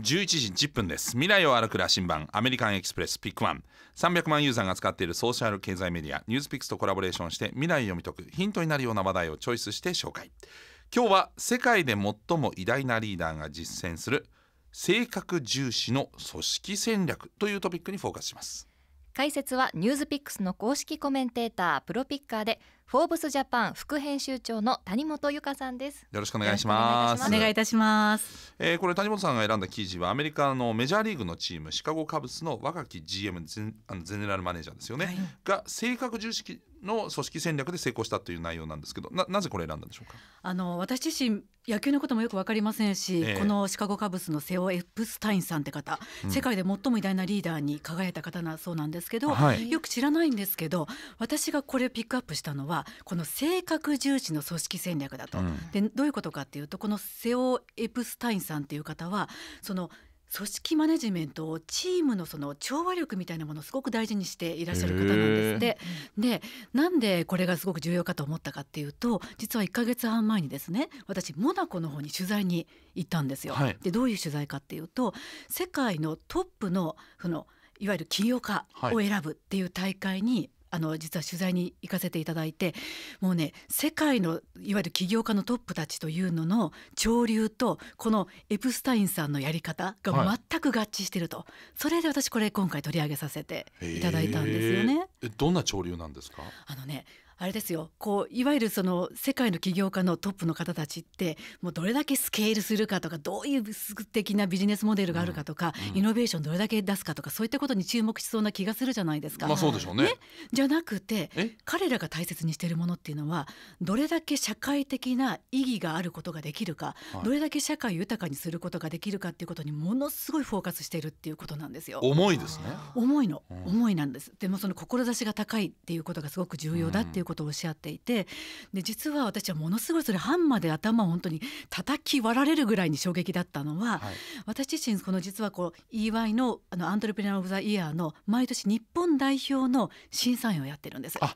11時10分です未来を歩く羅針盤アメリカンエクスプレスピックワン300万ユーザーが使っているソーシャル経済メディアニュースピックスとコラボレーションして未来を読み解くヒントになるような話題をチョイスして紹介今日は世界で最も偉大なリーダーが実践する性格重視の組織戦略というトピックにフォーカスします解説はニュースピックスの公式コメンテータープロピッカーでフォーブスジャパン副編集長の谷本由香さんですよろしくお願いしますお願いいたしますえー、これ谷本さんが選んだ記事はアメリカのメジャーリーグのチームシカゴカブスの若き GM ゼあのゼネラルマネージャーですよね、はい、が性格重視の組織戦略で成功したという内容なんですけどななぜこれ選んだんでしょうかあの私自身野球のこともよく分かりませんし、えー、このシカゴカブスのセオ・エプスタインさんって方、うん、世界で最も偉大なリーダーに輝いた方なそうなんですけど、はい、よく知らないんですけど私がこれピックアップしたのはこの性格重視の組織戦略だと、うん、でどういうことかっていうとこのセオ・エプスタインさんっていう方はその組織マネジメントをチームのその調和力みたいなものをすごく大事にしていらっしゃる方なんですって。でなんでこれがすごく重要かと思ったかっていうと実は1か月半前にですね私モナコの方に取材に行ったんですよ。はい、でどういう取材かっていうと世界のトップのそのいわゆる起業家を選ぶっていう大会にあの実は取材に行かせていただいてもうね世界のいわゆる起業家のトップたちというのの潮流とこのエプスタインさんのやり方が全く合致してると、はい、それで私これ今回取り上げさせていただいたんですよね。えどんな潮流なんですかあのねあれですよこういわゆるその世界の起業家のトップの方たちってもうどれだけスケールするかとかどういう的なビジネスモデルがあるかとか、うんうん、イノベーションどれだけ出すかとかそういったことに注目しそうな気がするじゃないですか。まあ、そうでしょうね、ね、じゃなくて彼らが大切にしているものっていうのはどれだけ社会的な意義があることができるか、はい、どれだけ社会を豊かにすることができるかっていうことにものすごいフォーカスしているっていうことなんですよ。重いですね。重いの、うん、重いなんです。でもその志が高いっていうことがすごく重要だっていうことをおっしゃっていてで実は私はものすごいそれハンマーで頭を本当に叩き割られるぐらいに衝撃だったのは、はい、私自身この実はこう EY のあのアントレプレナー・オブ・ザ・イヤーの毎年日本代表の審査員をやってるんです。あ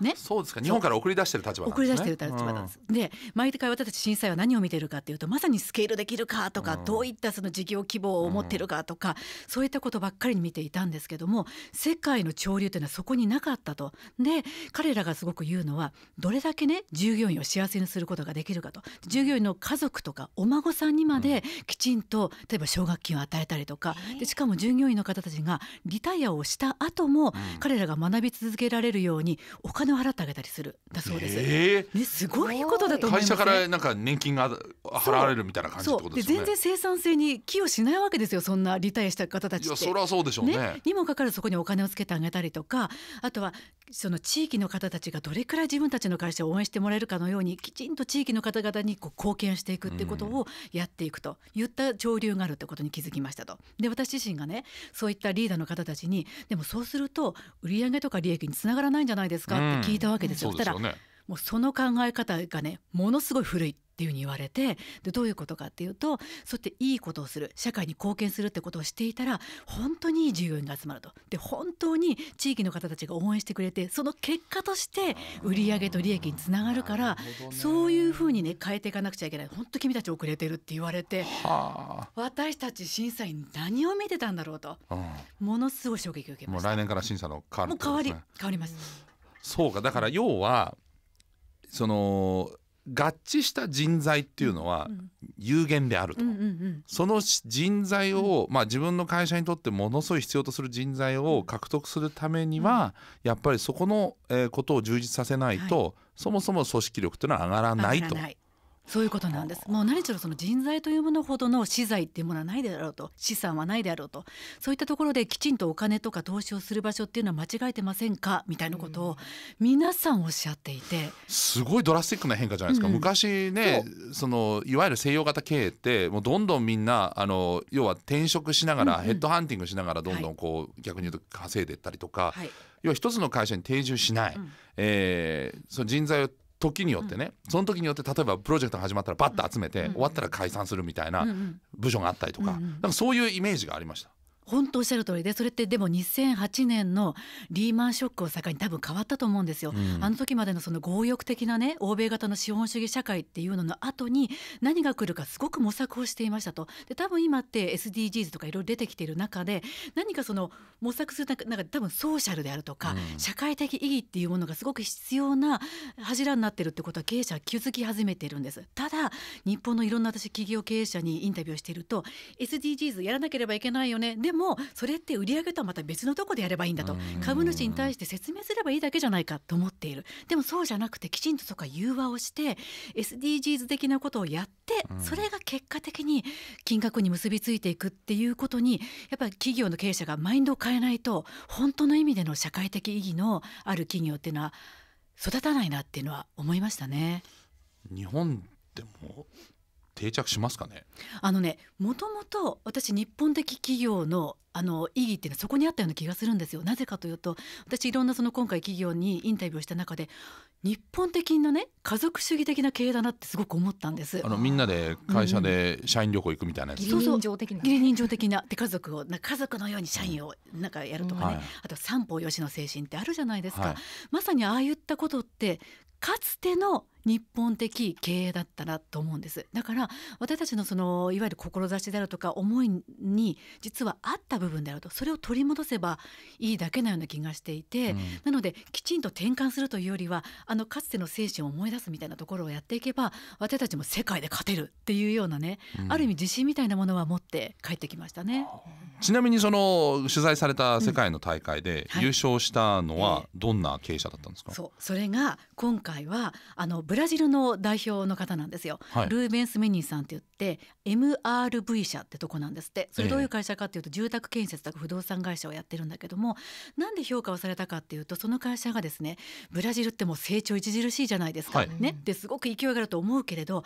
ね、そうですか日本から送り出してる立場、送り出してる立場なんです、で毎回私たち震災は何を見てるかっていうとまさにスケールできるかとか、うん、どういったその事業規模を持ってるかとか、うん、そういったことばっかりに見ていたんですけども世界の潮流というのはそこになかったとで彼らがすごく言うのはどれだけね従業員を幸せにすることができるかと従業員の家族とかお孫さんにまできちんと例えば奨学金を与えたりとかでしかも従業員の方たちがリタイアをした後も、彼らが学び続けられるようにお金金を払ってあげたりするだそうです。えー、ねすごいことだと会社からなんか年金が払われるみたいな感じってことですね。全然生産性に寄与しないわけですよそんなリタイアした方たちいやそれはそうでしょうね、ね、にもかかわらずそこにお金をつけてあげたりとかあとはその地域の方たちがどれくらい自分たちの会社を応援してもらえるかのようにきちんと地域の方々にこう貢献していくってことをやっていくといった潮流があるってことに気づきましたと。で私自身がねそういったリーダーの方たちにでもそうすると売上とか利益につながらないんじゃないですかって聞いたわけですよ。うん、そしたら、ね、もうその考え方がねものすごい古いっていうふうに言われてでどういうことかっていうとそうやっていいことをする社会に貢献するってことをしていたら本当にいい従業員が集まるとで本当に地域の方たちが応援してくれてその結果として売り上げと利益につながるから、ね、そういうふうにね変えていかなくちゃいけない本当君たち遅れてるって言われて、はあ、私たち審査員何を見てたんだろうと、うん、ものすごい衝撃を受けましもう来年から審査の変わる、ね、もう変わり変わります。そうかだから要はその合致した人材っていうのは有限であると、うんうんうん、その人材を、まあ、自分の会社にとってものすごい必要とする人材を獲得するためには、うん、やっぱりそこのことを充実させないと、はい、そもそも組織力というのは上がらないとそういうことなんです。もう何しろその人材というものほどの資材っていうものはないであろうと、資産はないであろうと、そういったところできちんとお金とか投資をする場所っていうのは間違えてませんかみたいなことを皆さんおっしゃっていて。すごいドラスティックな変化じゃないですか。うん、昔ね、そのいわゆる西洋型経営ってもうどんどんみんなあの要は転職しながら、ヘッドハンティングしながらどんどんこう、はい、逆に言うと稼いでいったりとか、はい、要は一つの会社に定住しない、うん、えー、その人材を時によってね、その時によって例えばプロジェクトが始まったらバッと集めて、終わったら解散するみたいな部署があったりとか,、なんかそういうイメージがありました。本当おっしゃる通りでそれってでも2008年のリーマンショックを境に多分変わったと思うんですよ、うん、あの時までのその強欲的なね欧米型の資本主義社会っていうのの後に何が来るかすごく模索をしていましたとで多分今って SDGs とかいろいろ出てきている中で何かその模索する中なんか多分ソーシャルであるとか、うん、社会的意義っていうものがすごく必要な柱になってるってことは経営者は気づき始めているんですただ日本のいろんな私企業経営者にインタビューしていると SDGs やらなければいけないよねでもそれって売上とはまた別のとこでやればいいんだと株主に対して説明すればいいだけじゃないかと思っているでもそうじゃなくてきちんとそこは融和をして SDGs 的なことをやってそれが結果的に金額に結びついていくっていうことにやっぱり企業の経営者がマインドを変えないと本当の意味での社会的意義のある企業っていうのは育たないなっていうのは思いましたね。日本でも定着しますかねあのねもともと私日本的企業のあの意義っていうのはそこにあったような気がするんですよなぜかというと私いろんなその今回企業にインタビューした中で日本的のね家族主義的な経営だなってすごく思ったんですあのみんなで会社で社員旅行行くみたいなやつ、うん、義理人情的な義人情的なで家族をな家族のように社員をなんかやるとかね、うんはい、あと三方よしの精神ってあるじゃないですか、はい、まさにああいったことってかつての日本的経営だったなと思うんですだから私たちのそのいわゆる志であるとか思いに実はあった部分であるとそれを取り戻せばいいだけのような気がしていて、うん、なのできちんと転換するというよりはあのかつての精神を思い出すみたいなところをやっていけば私たちも世界で勝てるっていうようなね、うん、ある意味自信みたいなものは持って帰ってきましたね。ちなみにその取材された世界の大会で優勝したのはどんな経営者だったんですか、うんはい、そうそれが今回はあのブラジルの代表の方なんですよ、はい、ルーベンス・メニーさんって言って MRV 社ってとこなんですってそれどういう会社かっていうと、住宅建設とか不動産会社をやってるんだけどもなんで評価をされたかっていうとその会社がですねブラジルってもう成長著しいじゃないですか、はい、ねですごく勢いがあると思うけれど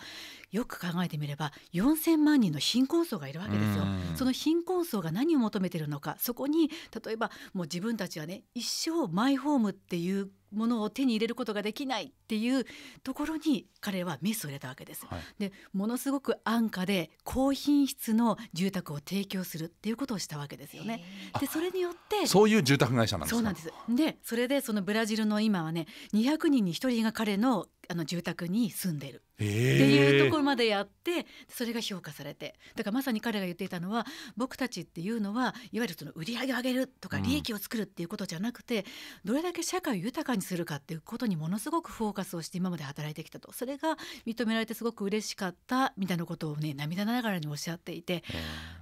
よく考えてみれば4,000万人の貧困層がいるわけですよ。その貧困層が何を求めてるのかそこに例えばもう自分たちはね一生マイホームっていうものを手に入れることができないっていうところに彼はメスを入れたわけです。はい、でものすごく安価で高品質の住宅を提供するっていうことをしたわけですよね。でそれによってそういう住宅会社なんですそうなんです。でそれでそのブラジルの今はね200人に1人が彼のあの住宅に住んでるっていうところまでやってそれが評価されてだからまさに彼が言っていたのは僕たちっていうのはいわゆるその売り上げを上げるとか利益を作るっていうことじゃなくて、どれだけ社会を豊かにするかっていうことにものすごくフォーカスをして今まで働いてきたとそれが認められてすごく嬉しかったみたいなことをね涙ながらにおっしゃっていて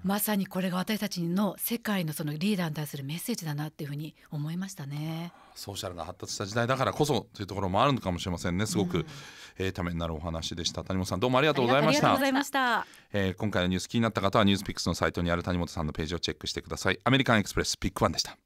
まさにこれが私たちの世界のそのリーダーに対するメッセージだなっていうふうに思いましたね。ソーシャルが発達した時代だからこそというところもあるのかもしれませんねすごく、うん、えー、ためになるお話でした谷本さんどうもありがとうございましたえー、今回のニュース気になった方はニュースピックスのサイトにある谷本さんのページをチェックしてくださいアメリカンエクスプレスピックワンでした